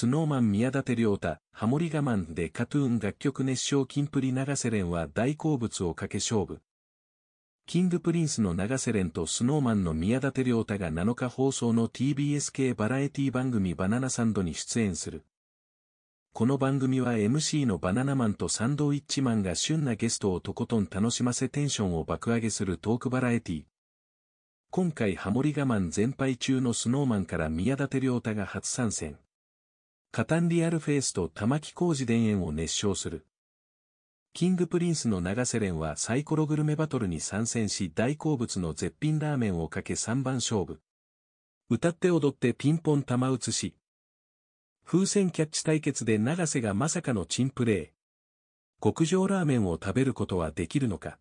スノーマン宮舘良太、ハモリ我慢でカトゥーン楽曲熱唱キンプリ長瀬連は大好物をかけ勝負。キングプリンスの長瀬廉とスノーマンの宮舘良太が7日放送の TBS 系バラエティ番組バナナサンドに出演する。この番組は MC のバナナマンとサンドウィッチマンが旬なゲストをとことん楽しませテンションを爆上げするトークバラエティ。今回ハモリ我慢全敗中のスノーマンから宮舘良太が初参戦。カタンリアルフェイスと玉木浩二伝演を熱唱する。キングプリンスの長瀬連はサイコログルメバトルに参戦し大好物の絶品ラーメンをかけ3番勝負。歌って踊ってピンポン玉移し。風船キャッチ対決で長瀬がまさかのチンプレー。極上ラーメンを食べることはできるのか